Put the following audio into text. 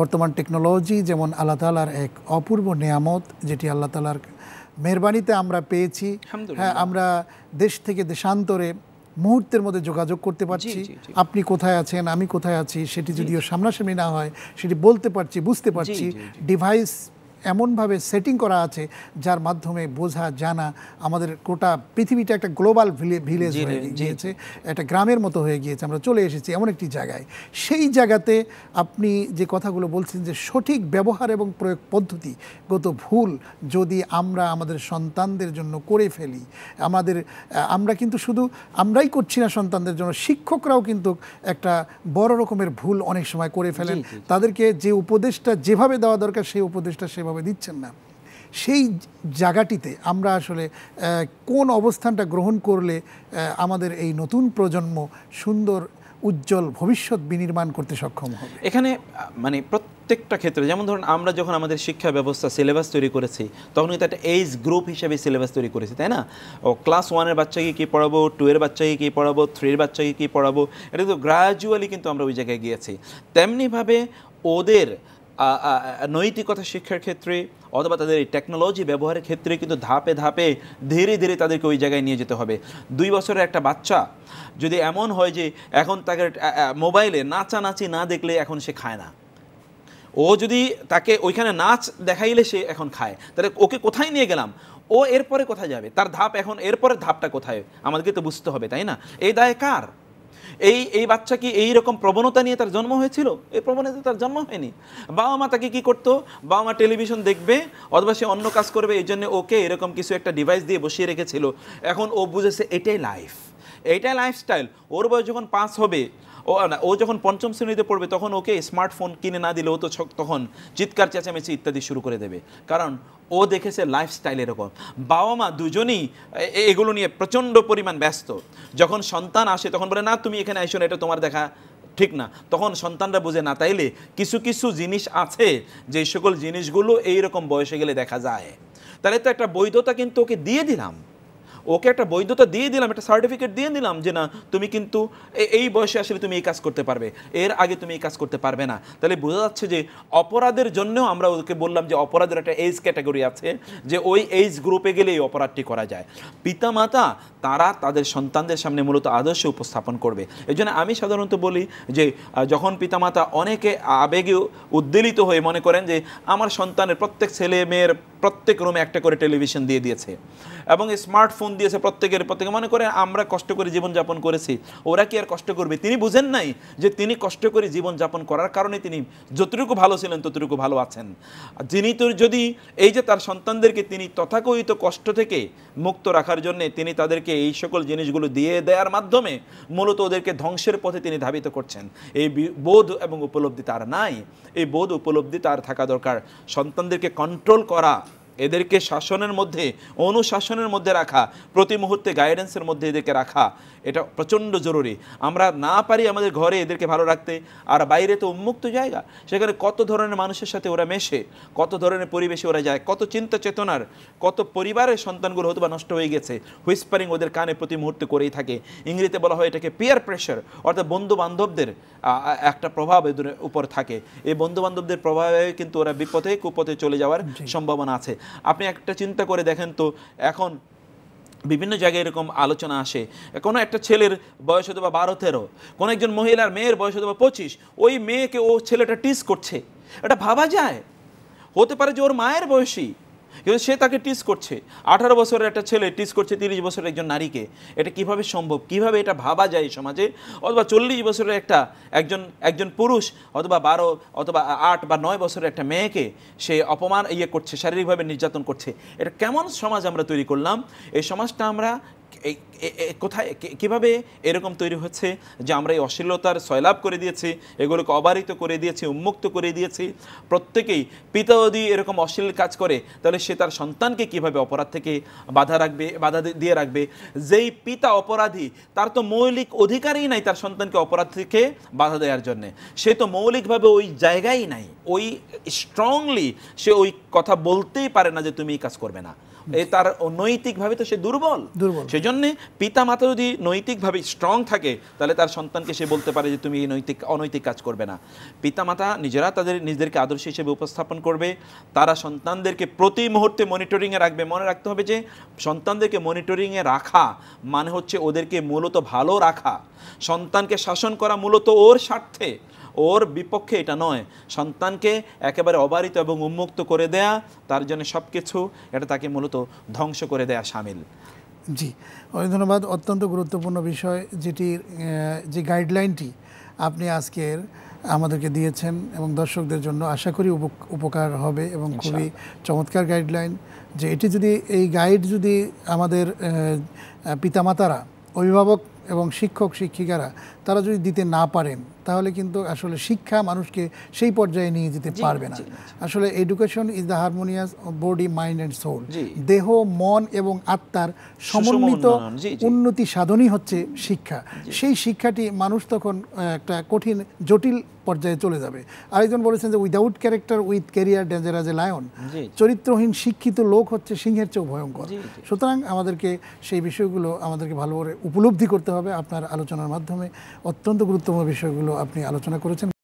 বর্তমান টেকনোলজি যেমন আল্লাহ তালার এক অপূর্ব নিয়ামত যেটি আল্লাহ তালার মেহরবানিতে আমরা পেয়েছি হ্যাঁ আমরা দেশ থেকে দেশান্তরে মুহূর্তের মধ্যে যোগাযোগ করতে পারছি আপনি কোথায় আছেন আমি কোথায় আছি সেটি যদিও সামনাসামনি না হয় সেটি বলতে পারছি বুঝতে পারছি ডিভাইস এমনভাবে সেটিং করা আছে যার মাধ্যমে বোঝা জানা আমাদের গোটা পৃথিবীটা একটা গ্লোবাল ভিলেজ হয়ে গিয়েছে একটা গ্রামের মতো হয়ে গিয়েছে আমরা চলে এসেছি এমন একটি জায়গায় সেই জায়গাতে আপনি যে কথাগুলো বলছেন যে সঠিক ব্যবহার এবং প্রয়োগ পদ্ধতিগত ভুল যদি আমরা আমাদের সন্তানদের জন্য করে ফেলি আমাদের আমরা কিন্তু শুধু আমরাই করছি না সন্তানদের জন্য শিক্ষকরাও কিন্তু একটা বড় রকমের ভুল অনেক সময় করে ফেলেন তাদেরকে যে উপদেশটা যেভাবে দেওয়া দরকার সেই উপদেশটা সেভাবে সেভাবে দিচ্ছেন না সেই জায়গাটিতে আমরা আসলে কোন অবস্থানটা গ্রহণ করলে আমাদের এই নতুন প্রজন্ম সুন্দর উজ্জ্বল ভবিষ্যৎ বিনির্মাণ করতে সক্ষম হবে এখানে মানে প্রত্যেকটা ক্ষেত্রে যেমন ধরুন আমরা যখন আমাদের শিক্ষা ব্যবস্থা সিলেবাস তৈরি করেছি তখন কিন্তু একটা এইজ গ্রুপ হিসেবে সিলেবাস তৈরি করেছি তাই না ও ক্লাস ওয়ানের বাচ্চাকে কী পড়াবো টু এর বাচ্চাকে কী পড়াবো থ্রির বাচ্চাকে কী পড়াবো এটা কিন্তু গ্রাজুয়ালি কিন্তু আমরা ওই জায়গায় গিয়েছি তেমনিভাবে ওদের নৈতিকতা শিক্ষার ক্ষেত্রে অথবা তাদের এই টেকনোলজি ব্যবহারের ক্ষেত্রে কিন্তু ধাপে ধাপে ধীরে ধীরে তাদেরকে ওই জায়গায় নিয়ে যেতে হবে দুই বছরের একটা বাচ্চা যদি এমন হয় যে এখন তাকে মোবাইলে নাচানাচি না দেখলে এখন সে খায় না ও যদি তাকে ওইখানে নাচ দেখাইলে সে এখন খায় তাহলে ওকে কোথায় নিয়ে গেলাম ও এরপরে কোথায় যাবে তার ধাপ এখন এরপরে ধাপটা কোথায় আমাদেরকে তো বুঝতে হবে তাই না এই দায় কার এই এই বাচ্চা কি এই রকম প্রবণতা নিয়ে তার জন্ম হয়েছিল এই প্রবণতা তার জন্ম হয়নি বাবা মা তাকে কী করতো বাবা মা টেলিভিশন দেখবে অথবা সে অন্য কাজ করবে এই জন্য ওকে এরকম কিছু একটা ডিভাইস দিয়ে বসিয়ে রেখেছিল এখন ও বুঝেছে এটাই লাইফ এইটাই লাইফস্টাইল ওর বয়স যখন পাস হবে ও না ও যখন পঞ্চম শ্রেণীতে পড়বে তখন ওকে স্মার্টফোন কিনে না দিলে ও তো তখন চিৎকার চেঁচামেচি ইত্যাদি শুরু করে দেবে কারণ ও দেখেছে লাইফস্টাইল এরকম বাবা মা দুজনেই এগুলো নিয়ে প্রচণ্ড পরিমাণ ব্যস্ত যখন সন্তান আসে তখন বলে না তুমি এখানে আইসো না এটা তোমার দেখা ঠিক না তখন সন্তানরা বুঝে না তাইলে কিছু কিছু জিনিস আছে যে সকল জিনিসগুলো এই রকম বয়সে গেলে দেখা যায় তাহলে তো একটা বৈধতা কিন্তু ওকে দিয়ে দিলাম ওকে একটা বৈধতা দিয়ে দিলাম একটা সার্টিফিকেট দিয়ে দিলাম যে না তুমি কিন্তু এই বয়সে আসলে তুমি এই কাজ করতে পারবে এর আগে তুমি এই কাজ করতে পারবে না তাহলে বোঝা যাচ্ছে যে অপরাধের জন্যও আমরা ওকে বললাম যে অপরাধের একটা এজ ক্যাটাগরি আছে যে ওই এজ গ্রুপে গেলে এই অপরাধটি করা যায় পিতা মাতা তারা তাদের সন্তানদের সামনে মূলত আদর্শ উপস্থাপন করবে এই জন্য আমি সাধারণত বলি যে যখন পিতামাতা অনেকে আবেগে উদ্বেলিত হয়ে মনে করেন যে আমার সন্তানের প্রত্যেক ছেলে মেয়ের প্রত্যেক রুমে একটা করে টেলিভিশন দিয়ে দিয়েছে এবং স্মার্টফোন দিয়েছে প্রত্যেকের প্রত্যেকে মনে করে আমরা কষ্ট করে জীবনযাপন করেছি ওরা কি আর কষ্ট করবে তিনি বুঝেন নাই যে তিনি কষ্ট করে জীবনযাপন করার কারণে তিনি যতটুকু ভালো ছিলেন ততটুকু ভালো আছেন যিনি তোর যদি এই যে তার সন্তানদেরকে তিনি তথাকথিত কষ্ট থেকে মুক্ত রাখার জন্য তিনি তাদেরকে এই সকল জিনিসগুলো দিয়ে দেওয়ার মাধ্যমে মূলত ওদেরকে ধ্বংসের পথে তিনি ধাবিত করছেন এই বোধ এবং উপলব্ধি তার নাই এই বোধ উপলব্ধি তার থাকা দরকার সন্তানদেরকে কন্ট্রোল করা এদেরকে শাসনের মধ্যে অনুশাসনের মধ্যে রাখা প্রতি মুহূর্তে গাইডেন্সের মধ্যে এদেরকে রাখা এটা প্রচণ্ড জরুরি আমরা না পারি আমাদের ঘরে এদেরকে ভালো রাখতে আর বাইরে তো উন্মুক্ত জায়গা সেখানে কত ধরনের মানুষের সাথে ওরা মেশে কত ধরনের পরিবেশে ওরা যায় কত চিন্তা চেতনার কত পরিবারের সন্তানগুলো হয়তো বা নষ্ট হয়ে গেছে হুইসপারিং ওদের কানে প্রতি মুহূর্তে করেই থাকে ইংরেজিতে বলা হয় এটাকে পিয়ার প্রেশার অর্থাৎ বন্ধু বান্ধবদের একটা প্রভাব এদের উপর থাকে এই বন্ধু বান্ধবদের প্রভাবে কিন্তু ওরা বিপথে কুপথে চলে যাওয়ার সম্ভাবনা আছে আপনি একটা চিন্তা করে দেখেন তো এখন বিভিন্ন জায়গায় এরকম আলোচনা আসে কোনো একটা ছেলের বয়স হতে বা বারো তেরো কোনো একজন মহিলার মেয়ের বয়স হতে বা পঁচিশ ওই মেয়েকে ও ছেলেটা টিস করছে এটা ভাবা যায় হতে পারে যে ওর মায়ের বয়সী কিন্তু সে তাকে টিস করছে আঠারো বছরের একটা ছেলে টিস করছে তিরিশ বছরের একজন নারীকে এটা কিভাবে সম্ভব কিভাবে এটা ভাবা যায় সমাজে অথবা চল্লিশ বছরের একটা একজন একজন পুরুষ অথবা বারো অথবা আট বা নয় বছরের একটা মেয়েকে সে অপমান ইয়ে করছে শারীরিকভাবে নির্যাতন করছে এটা কেমন সমাজ আমরা তৈরি করলাম এই সমাজটা আমরা কোথায় কিভাবে এরকম তৈরি হচ্ছে যে আমরা এই অশ্লীলতার সয়লাভ করে দিয়েছি এগুলোকে অবারিত করে দিয়েছি উন্মুক্ত করে দিয়েছি প্রত্যেকেই পিতা যদি এরকম অশ্লীল কাজ করে তাহলে সে তার সন্তানকে কিভাবে অপরাধ থেকে বাধা রাখবে বাধা দিয়ে রাখবে যেই পিতা অপরাধী তার তো মৌলিক অধিকারই নাই তার সন্তানকে অপরাধ থেকে বাধা দেওয়ার জন্যে সে তো মৌলিকভাবে ওই জায়গায় নাই ওই স্ট্রংলি সে ওই কথা বলতেই পারে না যে তুমি এই কাজ করবে না তার নৈতিকভাবে তো সে দুর্বল দুর্বল সেজন্য পিতা মাতা যদি নৈতিকভাবে স্ট্রং থাকে তাহলে তার সন্তানকে সে বলতে পারে যে তুমি এই নৈতিক অনৈতিক কাজ করবে না পিতা মাতা নিজেরা তাদের নিজেদেরকে আদর্শ হিসেবে উপস্থাপন করবে তারা সন্তানদেরকে প্রতি মুহূর্তে মনিটরিংয়ে রাখবে মনে রাখতে হবে যে সন্তানদেরকে মনিটরিংয়ে রাখা মানে হচ্ছে ওদেরকে মূলত ভালো রাখা সন্তানকে শাসন করা মূলত ওর স্বার্থে ওর বিপক্ষে এটা নয় সন্তানকে একেবারে অবারিত এবং উন্মুক্ত করে দেয়া তার জন্য সব কিছু এটা তাকে মূলত ধ্বংস করে দেয়া সামিল জি অনেক ধন্যবাদ অত্যন্ত গুরুত্বপূর্ণ বিষয় যেটি যে গাইডলাইনটি আপনি আজকের আমাদেরকে দিয়েছেন এবং দর্শকদের জন্য আশা করি উপকার হবে এবং খুবই চমৎকার গাইডলাইন যে এটি যদি এই গাইড যদি আমাদের পিতামাতারা অভিভাবক এবং শিক্ষক শিক্ষিকারা তারা যদি দিতে না পারেন তাহলে কিন্তু আসলে শিক্ষা মানুষকে সেই পর্যায়ে নিয়ে যেতে পারবে না আসলে education is the harmonious body mind and soul দেহ মন এবং আত্মার সমন্বিত উন্নতি সাধনই হচ্ছে শিক্ষা সেই শিক্ষাটি মানুষ তখন একটা কঠিন জটিল পর্যায়ে চলে যাবে আরেকজন বলেছেন যে without character with career danger as a lion চরিত্রহীন শিক্ষিত লোক হচ্ছে সিংহের চেয়েও ভয়ঙ্কর সুতরাং আমাদেরকে সেই বিষয়গুলো আমাদেরকে ভালো করে উপলব্ধি করতে হবে আপনার আলোচনার মাধ্যমে অত্যন্ত গুরুত্বপূর্ণ বিষয়গুলো আপনি আলোচনা করেছেন